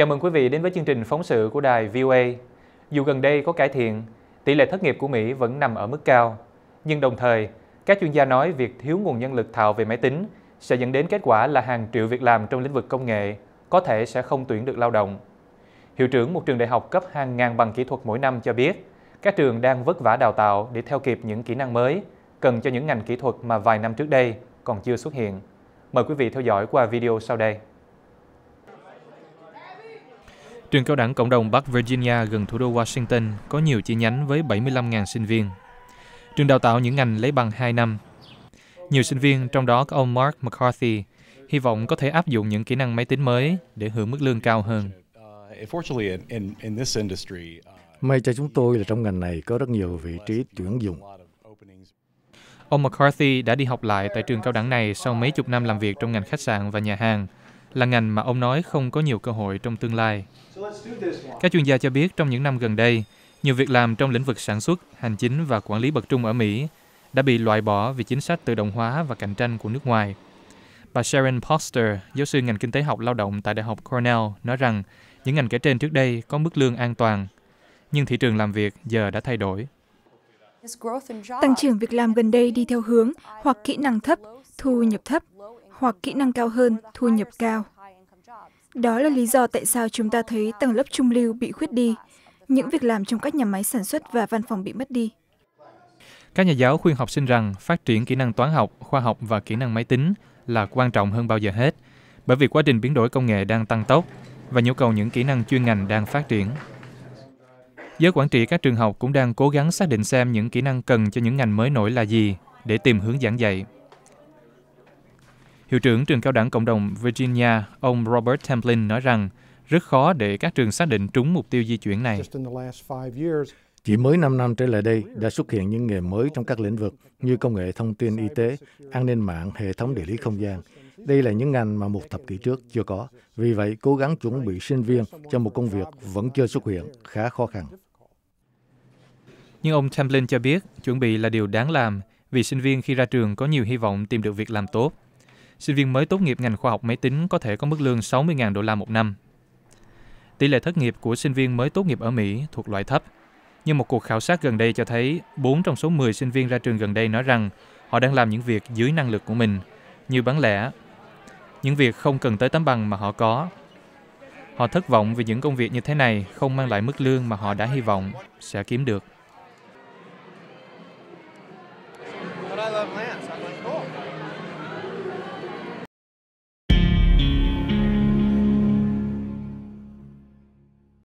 Chào mừng quý vị đến với chương trình phóng sự của đài VOA. Dù gần đây có cải thiện, tỷ lệ thất nghiệp của Mỹ vẫn nằm ở mức cao. Nhưng đồng thời, các chuyên gia nói việc thiếu nguồn nhân lực thạo về máy tính sẽ dẫn đến kết quả là hàng triệu việc làm trong lĩnh vực công nghệ có thể sẽ không tuyển được lao động. Hiệu trưởng một trường đại học cấp hàng ngàn bằng kỹ thuật mỗi năm cho biết, các trường đang vất vả đào tạo để theo kịp những kỹ năng mới cần cho những ngành kỹ thuật mà vài năm trước đây còn chưa xuất hiện. Mời quý vị theo dõi qua video sau đây. Trường cao đẳng cộng đồng Bắc Virginia gần thủ đô Washington có nhiều chi nhánh với 75.000 sinh viên. Trường đào tạo những ngành lấy bằng 2 năm. Nhiều sinh viên, trong đó có ông Mark McCarthy, hy vọng có thể áp dụng những kỹ năng máy tính mới để hưởng mức lương cao hơn. May cho chúng tôi là trong ngành này có rất nhiều vị trí tuyển dụng. Ông McCarthy đã đi học lại tại trường cao đẳng này sau mấy chục năm làm việc trong ngành khách sạn và nhà hàng – là ngành mà ông nói không có nhiều cơ hội trong tương lai. Các chuyên gia cho biết trong những năm gần đây, nhiều việc làm trong lĩnh vực sản xuất, hành chính và quản lý bậc trung ở Mỹ đã bị loại bỏ vì chính sách tự động hóa và cạnh tranh của nước ngoài. Bà Sharon Poster, giáo sư ngành kinh tế học lao động tại Đại học Cornell, nói rằng những ngành kể trên trước đây có mức lương an toàn, nhưng thị trường làm việc giờ đã thay đổi. Tăng trưởng việc làm gần đây đi theo hướng hoặc kỹ năng thấp, thu nhập thấp hoặc kỹ năng cao hơn thu nhập cao đó là lý do tại sao chúng ta thấy tầng lớp trung lưu bị khuyết đi những việc làm trong các nhà máy sản xuất và văn phòng bị mất đi các nhà giáo khuyên học sinh rằng phát triển kỹ năng toán học khoa học và kỹ năng máy tính là quan trọng hơn bao giờ hết bởi vì quá trình biến đổi công nghệ đang tăng tốc và nhu cầu những kỹ năng chuyên ngành đang phát triển giới quản trị các trường học cũng đang cố gắng xác định xem những kỹ năng cần cho những ngành mới nổi là gì để tìm hướng giảng dạy Hiệu trưởng trường cao đẳng cộng đồng Virginia, ông Robert Templin nói rằng rất khó để các trường xác định trúng mục tiêu di chuyển này. Chỉ mới 5 năm trở lại đây đã xuất hiện những nghề mới trong các lĩnh vực như công nghệ thông tin y tế, an ninh mạng, hệ thống địa lý không gian. Đây là những ngành mà một thập kỷ trước chưa có. Vì vậy, cố gắng chuẩn bị sinh viên cho một công việc vẫn chưa xuất hiện khá khó khăn. Nhưng ông Templin cho biết, chuẩn bị là điều đáng làm vì sinh viên khi ra trường có nhiều hy vọng tìm được việc làm tốt sinh viên mới tốt nghiệp ngành khoa học máy tính có thể có mức lương 60.000 đô la một năm. Tỷ lệ thất nghiệp của sinh viên mới tốt nghiệp ở Mỹ thuộc loại thấp, nhưng một cuộc khảo sát gần đây cho thấy 4 trong số 10 sinh viên ra trường gần đây nói rằng họ đang làm những việc dưới năng lực của mình, như bán lẻ, những việc không cần tới tấm bằng mà họ có. Họ thất vọng vì những công việc như thế này không mang lại mức lương mà họ đã hy vọng sẽ kiếm được.